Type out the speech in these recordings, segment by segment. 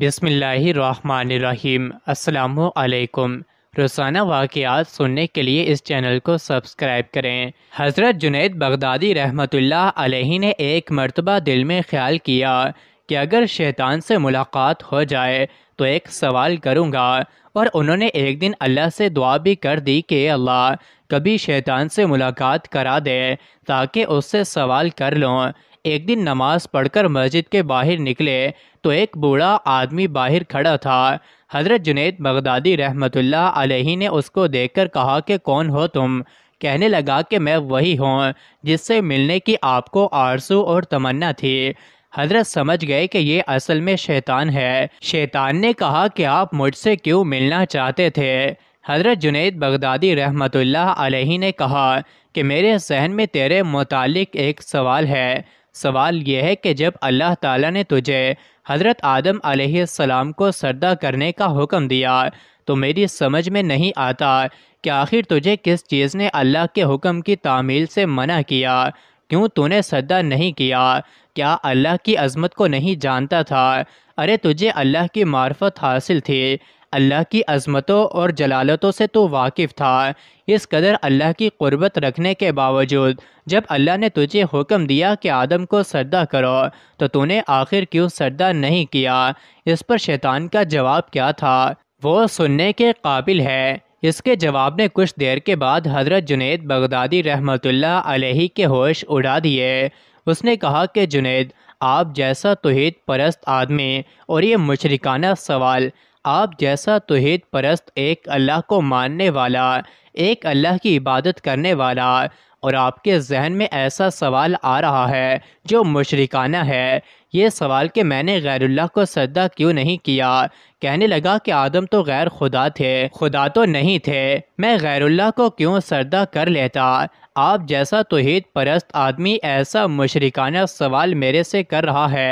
बिसमीम् अल्लाम रोज़ाना वाक़ात सुनने के लिए इस चैनल को सब्सक्राइब करें हज़रत जुनेद बगदादी रहमतुल्लाह अलैहि ने एक मरतबा दिल में ख्याल किया कि अगर शैतान से मुलाकात हो जाए तो एक सवाल करूँगा और उन्होंने एक दिन अल्लाह से दुआ भी कर दी कि अल्लाह कभी शैतान से मुलाकात करा दे ताकि उससे सवाल कर लूँ एक दिन नमाज पढ़कर मस्जिद के बाहर निकले तो एक बूढ़ा आदमी बाहर खड़ा था हज़रत जुनेद बगदादी रहमतुल्लाह अलैहि ने उसको देखकर कहा कि कौन हो तुम कहने लगा कि मैं वही हूँ जिससे मिलने की आपको आरसू और तमन्ना थी हजरत समझ गए कि ये असल में शैतान है शैतान ने कहा कि आप मुझसे क्यों मिलना चाहते थे हजरत जुनेद बगदादी रहमतुल्लाह अलैहि ने कहा कि मेरे जहन में तेरे मुतालिक एक सवाल है सवाल यह है कि जब अल्लाह ताला ने तुझे हज़रत आदम आलाम को सरदा करने का हुक्म दिया तो मेरी समझ में नहीं आता कि आखिर तुझे किस चीज़ ने अल्लाह के हुक्म की तामील से मना किया क्यों तूने सदा नहीं किया क्या अल्लाह की अजमत को नहीं जानता था अरे तुझे अल्लाह की मार्फत हासिल थी अल्लाह की अजमतों और जलालतों से तो वाकिफ़ था इस कदर अल्लाह की कुर्बत रखने के बावजूद जब अल्लाह ने तुझे हुक्म दिया कि आदम को सरदा करो तो तूने आखिर क्यों सरदा नहीं किया इस पर शैतान का जवाब क्या था वो सुनने के काबिल है इसके जवाब ने कुछ देर के बाद हज़रत जुनेद बगदादी रहमतुल्लाह अलैहि के होश उड़ा दिए उसने कहा कि जुनेद आप जैसा तोहेद परस्त आदमी और ये मुशरकाना सवाल आप जैसा तोहेद परस्त एक अल्लाह को मानने वाला एक अल्लाह की इबादत करने वाला और आपके जहन में ऐसा सवाल आ रहा है जो मशरक़ाना है ये सवाल कि मैंने गैरुल्लाह को सदा क्यों नहीं किया कहने लगा कि आदम तो गैर खुदा थे खुदा तो नहीं थे मैं गैरुल्लाह को क्यों सरदा कर लेता आप जैसा तोहेद परस्त आदमी ऐसा मशरकाना सवाल मेरे से कर रहा है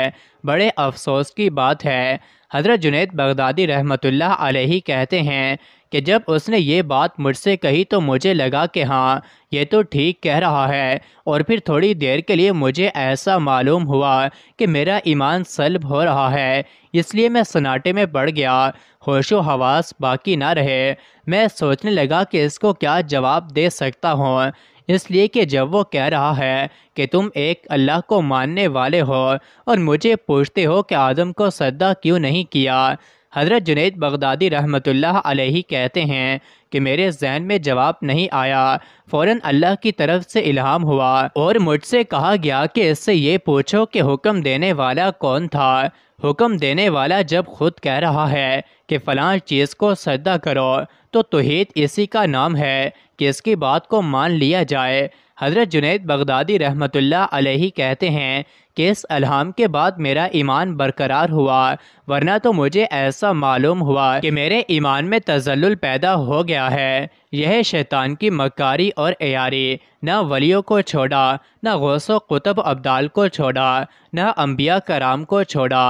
बड़े अफसोस की बात है हज़रत जुनेद बगदादी रहमतुल्लाह अलैहि कहते हैं कि जब उसने ये बात मुझसे कही तो मुझे लगा कि हाँ ये तो ठीक कह रहा है और फिर थोड़ी देर के लिए मुझे ऐसा मालूम हुआ कि मेरा ईमान सलब हो रहा है इसलिए मैं सन्नाटे में पड़ गया होशो हवास बाकी ना रहे मैं सोचने लगा कि इसको क्या जवाब दे सकता हूँ इसलिए कि जब वो कह रहा है कि तुम एक अल्लाह को मानने वाले हो और मुझे पूछते हो कि आदम को सद्दा क्यों नहीं किया हज़रत जुनेद बगदादी रहमत अलैहि कहते हैं कि मेरे जहन में जवाब नहीं आया फ़ौर अल्लाह की तरफ से इल्हाम हुआ और मुझसे कहा गया कि इससे ये पूछो कि हुक्म देने वाला कौन था हुक्म देने वाला जब खुद कह रहा है कि फ़लाँ चीज़ को सदा करो तो तोहेद इसी का नाम है कि इसकी बात को मान लिया जाए हज़रत जुनेद बगदादी रहमतुल्लाह अलैहि कहते हैं किस अलहम के बाद मेरा ईमान बरकरार हुआ वरना तो मुझे ऐसा मालूम हुआ कि मेरे ईमान में तजल्ल पैदा हो गया है यह शैतान की मकारी और एयारी न वलियों को छोड़ा न गौसो कुतुब अब्दाल को छोड़ा न अम्बिया कराम को छोड़ा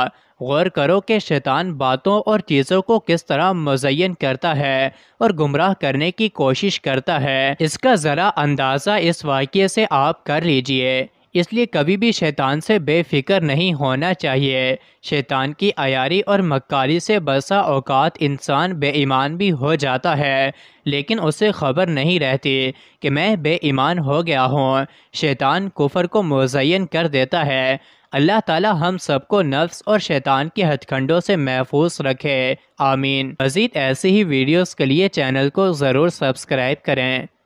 गौर करो कि शैतान बातों और चीज़ों को किस तरह मुजयन करता है और गुमराह करने की कोशिश करता है इसका ज़रा अंदाज़ा इस वाक़े से आप कर लीजिए इसलिए कभी भी शैतान से बेफिक्र नहीं होना चाहिए शैतान की अयारी और मक्कारी से बसा औकात इंसान बेईमान भी हो जाता है लेकिन उसे खबर नहीं रहती कि मैं बेईमान हो गया हूँ शैतान कुफर को मुजयन कर देता है अल्लाह ताला हम सबको नफ्स और शैतान के हथखंडों से महफूज रखे आमीन मज़ीद ऐसी ही वीडियोस के लिए चैनल को ज़रूर सब्सक्राइब करें